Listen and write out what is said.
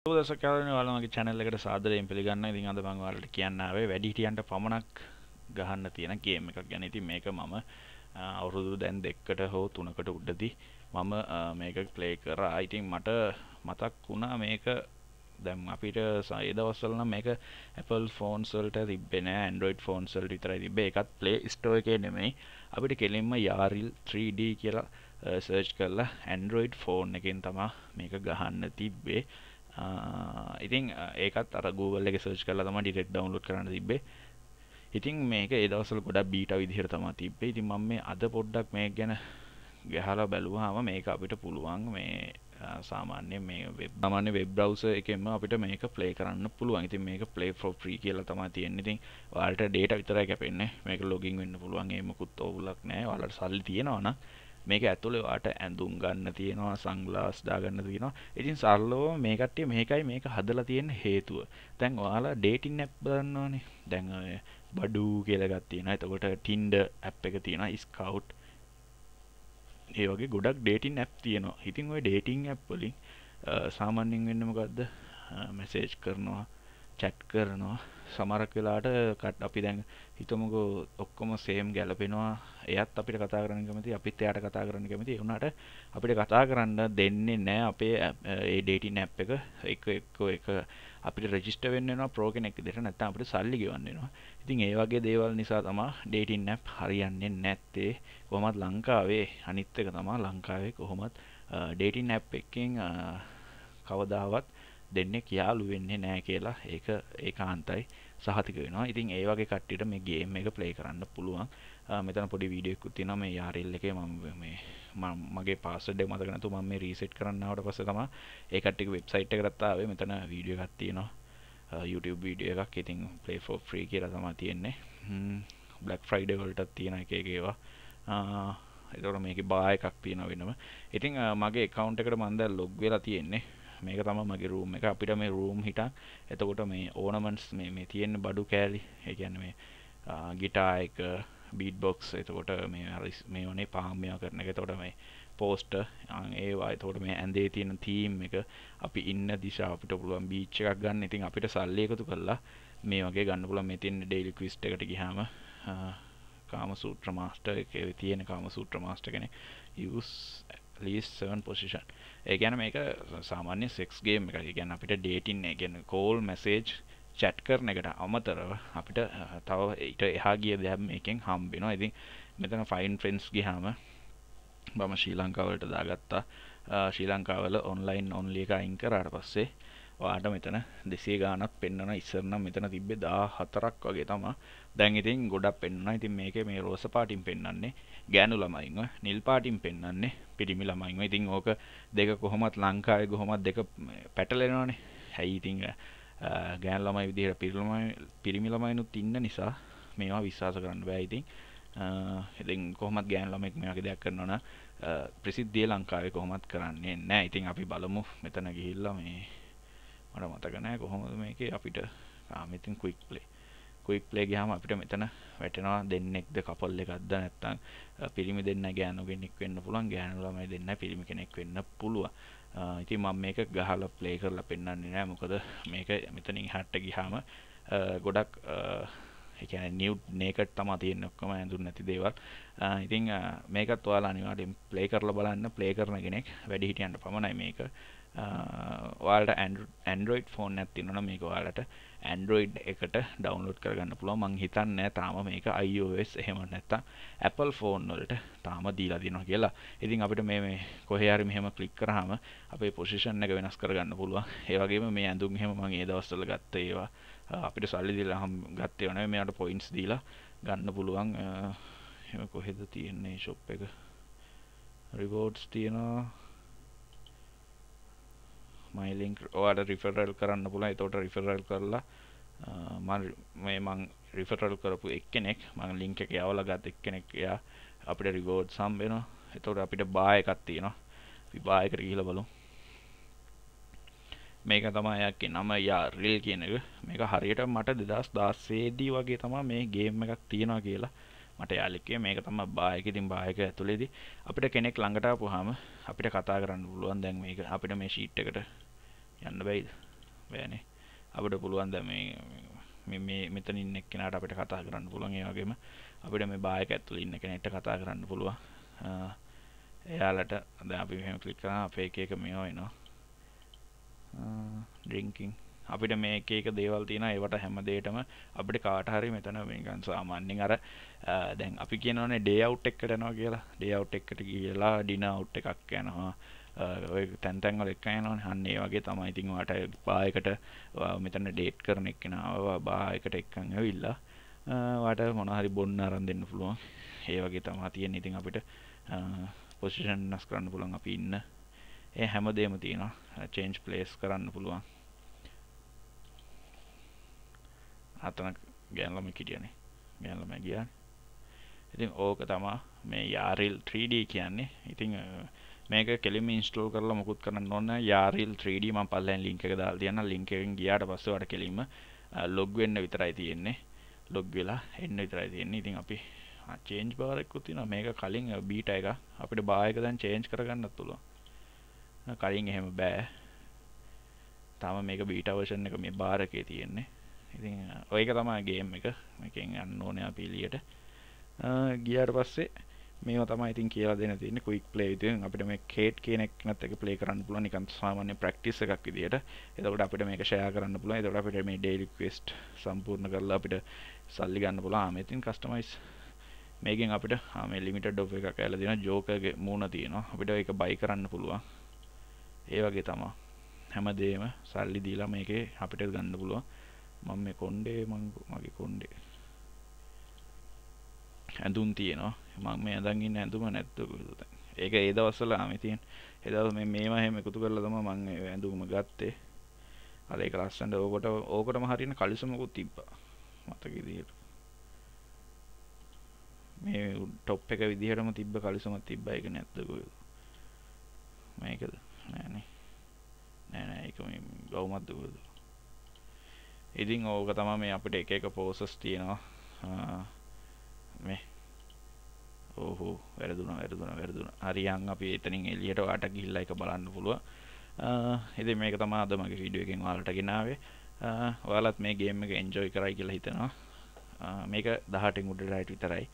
දසකාරන වලමගේ චැනල්ලකට සාදරයෙන් පිළිගන්න ඉතින් අද මම ඔයාලට කියන්නාවේ වැඩිහිටියන්ට පමණක් ගහන්න තියෙන ගේම් එකක් ගැන. ඉතින් මේක මම අවුරුදු දැන් දෙකකට හෝ තුනකට උඩදී මම මේක ප්ලේ කරා. ඉතින් මට මතක් වුණා මේක දැන් අපිට ඒ දවස්වල නම් මේක Apple phones වලට තිබ්බේ නෑ. Android phones වලට විතරයි තිබ්බේ. ඒකත් Play Store එකේ නෙමෙයි. අපිට කෙලින්ම Yaril 3D කියලා සර්ච් කරලා Android phone එකෙන් තමයි මේක ගහන්න තිබ්බේ. ඉතින් ඒකත් අර Google එක සර්ච් කරලා තමයි ඩිරෙක්ට් ඩවුන්ලෝඩ් කරන්න තිබ්බේ ඉතින් මේක ඒ දවස්වල ගොඩක් බීටා විදිහට තමයි තිබ්බේ ඉතින් මම මේ අද පොඩ්ඩක් මේක ගැන ගහලා බැලුවාම මේක අපිට පුළුවන් මේ සාමාන්‍ය මේ වෙබ්මාන්‍ය වෙබ් බ්‍රවස එකෙන්ම අපිට මේක ප්ලේ කරන්න පුළුවන් ඉතින් මේක ප්ලේ ෆෝ ්‍රී කියලා තමා තියෙන්නේ ඉතින් වාලට ඩේට විතරයි කැපෙන්නේ මේක ලොගින් වෙන්න පුළුවන් ඒමකුත් ඔවුලක් නෑ වලට සල්ලි තියෙනවන මේක ඇතුළේ වාට ඇඳුම් ගන්න තියෙනවා සංග්ලාස් දාගන්න තියෙනවා ඉතින් සරලව මේ කට්ටිය මේකයි මේක හදලා තියෙන හේතුව දැන් ඔයාලා ඩේටින් ඇප් දන්නවනේ දැන් ඔය බඩු කියලා එකක් තියෙනවා එතකොට ටින්ඩ ඇප් එක තියෙනවා ස්කවුට් ඒ වගේ ගොඩක් ඩේටින් ඇප් තියෙනවා ඉතින් ඔය ඩේටිං ඇප් වලින් සාමාන්‍යයෙන් වෙන්න මොකද්ද මැසේජ් කරනවා චැට් කරනවා සමරක් වෙලාට කට් අපි දැන් හිතමුකෝ ඔක්කොම සේම් ගැලපෙනවා එයත් අපිට කතා කරන්න කැමති අපිත් එයාට කතා කරන්න කැමති වුණාට අපිට කතා කරන්න දෙන්නේ නැහැ අපේ ඒ ඩේටින් ඇප් එක එක එක එක අපිට රෙජිස්ටර් වෙන්න වෙනවා ප්‍රෝ කෙනෙක් විදිහට නැත්නම් අපිට සල්ලි ගෙවන්න වෙනවා. ඉතින් ඒ වගේ දේවල් නිසා තමයි ඩේටින් ඇප් හරියන්නේ නැත්තේ. කොහොමත් ලංකාවේ අනිත් එක තමයි ලංකාවේ කොහොමත් ඩේටින් ඇප් එකකින් කවදාවත් දෙන්නේ කියාලු වෙන්නේ නෑ කියලා ඒක ඒ කාන්තයි සහතික වෙනවා ඉතින් ඒ වගේ කට්ටිට මේ ගේම් එක ප්ලේ කරන්න පුළුවන් මෙතන පොඩි වීඩියෝකුත් තියෙනවා මේ යාරෙල් එකේ මම මේ මගේ පාස්වර්ඩ් එක මතක නැතුව මම මේ රීසෙට් කරන්න ආවට පස්සේ තමයි ඒ කට්ටියගේ වෙබ්සයිට් එකකට ආවේ මෙතන වීඩියෝ එකක් තියෙනවා YouTube වීඩියෝ එකක් ඉතින් play for free කියලා තමයි තියෙන්නේ Black Friday වලටත් තියෙන එක එක ඒවා එතකොට මේකේ බා එකක් තියෙනවා වෙනම. ඉතින් මගේ account එකට මම දැන් log වෙලා තියෙන්නේ. මේක තම මගේ රූම් එක අපිට මේ රූම් හිට එතකොට මේ ඕනමන්ස් මේ තියෙන බඩු කෑලි එකැන මේ ගිටා එක බීට් බොක්ස් එතකොට මේ අරිස් මේ ඕනේ පාම්මයා කරන එක තොට මේ පෝස්ට ඒවා තොට මේ ඇන්දේ තියෙන තීම් එක අපි ඉන්න දිශා අපිට පුළුවන් බීච්ච එකක් ගන්න ඉතින් අපිට සල්ලි එකතු කරලා මේ වගේ ගන්න පුළන් මෙතින් ඩෙලි ක්විස්ට එකට ගිහාම කාම සූත්‍ර මාස්ට එක තියෙන කාම සූත්‍ර මාස්ට කෙනෙ යස් ලීස් 7 පොසිෂන් ඒ ගැන මේක සාමාන්‍ය සෙක්ස් ගේම් එක ගැන අපිට ඩේටින් ගැන කෝල් මැසේජ් චැට් කරන එකට අමතරව අපිට තව ඊට එහා ගිය දැම් එකෙන් හම්බෙනවා ඉතින් මෙතන ෆයින් ෆ්‍රෙන්ස් ගිහාම මම ශ්‍රී ලංකාවලට දාගත්තා ශ්‍රී ලංකාවල ඔන්ලයින් ඔන්ලිය එක අයින් කරාට පස්සේ වාට මෙතන දෙසේ ගානත් පෙන්න්නන ඉස්සරනම් මෙතන තිබ්බෙ දා හතරක් වගේ තම දැන්ඉතින් ගොඩක් පෙන්න්න ඉතින් මේක මේ රෝස පාටිම් පෙන්න්නේ ගෑනු ළමයින්ව නිල් පාටිම් පෙන්න්නේ පිරිමි ළමයින්ව ඉතිං ඕක දෙක කොහොමත් ලංකාය ගොහොමත් දෙක පැටලෙනවානේ හැයිඉතිං ගෑන් ළමයි විදිහට පිරිලමයි පිරිමි ළමයිනුත් ඉන්න නිසා මේවා විශ්වාස කරන්න බෑයිතිං එතින් කොහොමත් ගෑන් ළමෙක් මේක දෙයක් කරන්නන ප්‍රසිද්ධිය ලංකාවේ කොහොමත් කරන්නේ නෑ ඉතිං අපි බලමු මෙතන ගිහිල්ල මේ මට මතක නෑ කොහොමද මේකේ අපිට ආමිතින් කුයික් ප්ලේ කුයික් ප්ලේ ගියාම අපිට මෙතන වැටෙනවා දෙන්නෙක්ද කපල් එකක්ද නැත්නම් පිරිමි දෙන්න ගෑනු කෙනෙක් වෙන්න පුළුවන් ගෑනු ළමයි දෙන්න පිරිමි කෙනෙක් වෙන්න පුළුවන් ඉතින් මම මේක ගහලා ප්ලේ කරලා පෙන්වන්නේ නෑ මොකද මේක මෙතනින් හැට්ට ගියාම ගොඩක් එකන නිව් නේකට තම තියෙන් ඔක්කම ඇඳුන් නැති දේවල් ඉතිං මේකත් තුවාලා අනිවාටෙන් ප්ලේ කරල බලන්න ප්ලේ කරන කෙනෙක් වැඩිහිටියන්ට පමණයි මේක වාලට ඇන්ඩරෝයිඩ් ෆෝන් ඇතිනන මේක වාලට ඇන්ඩරෝයිඩ් එකට ඩවන්ලෝඩ් කරගන්න පුළුව මං හිතන්න තාම මේක iOS එහෙම නැත්තා Apple ෆෝන් වලට තාම දීලා දෙනවා කියලා ඉතින් අපිට මේ කොහයාරි මෙහෙම කලික් කරහම අපේ පොසිෂන් එක වෙනස් කරගන්න පුළුව ඒවගේම මේ ඇඳුම් හෙම මං ඒ දවස්සල ගත්ත ඒවා අපිට සල්ලි දිලා හම් ගත්තේ වන මෙයාට පොයින්ස් දීලා ගන්න පුළුවන් හෙම කොහෙද තියෙන්නේ ශොප් එක රිබෝඩ්ස් තියෙනවා මයිලිංක් ඔයාට රිෆරල් කරන්න පුළ එතෝට රිෆරල් කරලා මේ මං රිෆරල් කරපු එක්කෙනෙක් මං ලිංක එක යවල ගත් එක්කෙනෙක් එයා අපිට රිවෝඩ් සම්බෙන එතෝට අපිට බාය එකක් තියෙනවා විබායකට ගිහිල බලු මේක තමයියක් නම යා රිල් කියන එක මේක හරියට මට දෙදස් දාස්සේදී වගේ තමා මේ ගේම් එකක් තියෙනවා කියලා මට යාලිකේ මේක තම බායකඉතින් බායක ඇතුළේද අපිට කෙනෙක් ළඟටා පුහම අපිට කතා කරන්න පුළුවන් දැන් මේක අපිට මේ ශීට්ටකට යන්න බයිද බෑනේ අපට පුළුවන් දැ මේ මෙත ඉන්නෙක් කෙනට අපිට කතා කරන්න පුළුවන් ඒවගේම අපිට මේ බායක ඇතුළ ඉන්න කෙනෙට කතා කරන්න පුළුව එයාලට අද අපි මෙම කලික් කරා අපේ එක මේෝ එනවා ඩිංකින් අපිට මේක එක දේවල් තියෙන ඒවට හැමදේටම අපිට කාටහරි මෙතන මේකන් සාමාන්‍යෙන් අර දැන් අපි කියනවනේ ඩේවට් එක්කට යනවා කියලා ඩේවට් එක්කට කියලා ඩිනවට් එකක් යනවා තැන්තැන්වල එක් යනවන හන්නේ වගේ තමයි ඉතිංවාට පායකට මෙතන ඩේට් කරන එක්කෙනවා බායකට එක්කං ඇවිල්ලා වට මොනහරි බොන්න අරන් දෙන්න පුළුවන් ඒ වගේ තමා තියෙන් ඉතින් අපිට පොසිෂන් නස් කරන්න පුළන් අපි ඉන්න ඒ හැමදේම තියෙන චේන්ජ් ප්ලේස් කරන්න පුළුවන් අතන ගෑන්ලම කිටියනේ ගෑන්ලම ගියන් ඉතින් ඕක තමා මේ යාරිල් 3D කියන්නේ ඉතිං මේක කෙලිම ඉස්ටෝල් කරලා මුකුත් කරන්න ඕන්න යාරිල් 3D ම පල්ලෙන් ලිංක එක දාල් තියන්න ලිංකෙන් ගියාට පස්සවට කෙලින්ම ලොග් වෙන්න විතරයි තියෙන්නේ ලොග් වෙලා එන්න විතරයි තියෙන්නේ ඉතින් අපි චේන්ජ් බාරෙක්කුත් තින මේක කලින් බීට එක අපිට බායක දැන් චේන්ජ් කරගන්නත් පුළුවන් කලින් එහෙම බෑ තම මේක බීට වර්ෂන් එක මේ බාරකේ තියෙන්නේ ඉති ඔයක තමා ගේම් එක එකෙන් අන්න ඕනයා පිලියට ගියට පස්සේ මේ තමයි ඉතින් කියලා දෙන තින කුයික් ප්ලේ ඉතින් අපිට මේ කේට් කෙනෙක් නැත් එක ප්ලේ කරන්න පුළුවන් නිකන් සාමාන්‍ය ප්‍රැක්ටිස් එකක් විදියට. එතකොට අපිට මේක ෂෙයා කරන්න පුළුවන්. එතකොට අපිට මේ ඩේලි ක්වෙස්ට් සම්පූර්ණ කරලා අපිට සල්ලි ගන්න පුළුවන්. ආ මේ ඉතින් කස්ටමයිස් මේකෙන් අපිට ආ මේ ලිමිටඩ් ඔෆ් එකක් ඇවිල්ලා දෙනවා. ජෝකර්ගේ මූණ තියෙනවා. අපිට ඒක බයි කරන්න පුළුවන්. ඒ වගේ තමයි. හැමදේම සල්ලි දීලා මේකේ අපිට ගන්න පුළුවන්. මම මේ කොණ්ඩේ මං මගේ කොණ්ඩේ ඇඳුම් තියෙනවා මං මේ ඇඳන් ඉන්න ඇඳුම නැද්ද කියලා දැන් ඒක ඒ දවස්වල ආමේ තියෙන ඒ දවස් මේ මේවා හැම එකතු කරලා තමයි මං ඇඳුම ගත්තේ අර ඒක ලස්සනට ඕකට ඕකටම හරියන කලිසමකුත් තිබ්බා මතක විදියට මේ ටොප් එක විදිහටම තිබ්බ කලිසමක් තිබ්බා ඒක නැද්ද කියලා මේකද නෑනේ නෑ නෑ ඒක මේ ගවමත්ද කියලා ඉතින් ඕක තමයි මේ අපිට එක එක process තියෙනවා මේ ඕහෝ වැරදුනා වැරදුනා වැරදුනා හරියන් අපි එතනින් එළියට ඔයාට ගිහිල්ලා එක බලන්න පුළුවන් ඉතින් මේක තමයි අද මගේ වීඩියෝ එකෙන් ඔයාලට ගෙනාවේ ඔයාලත් මේ ගේම් එක එන්ජොයි කරයි කියලා හිතනවා මේක 18 න් උඩට විතරයි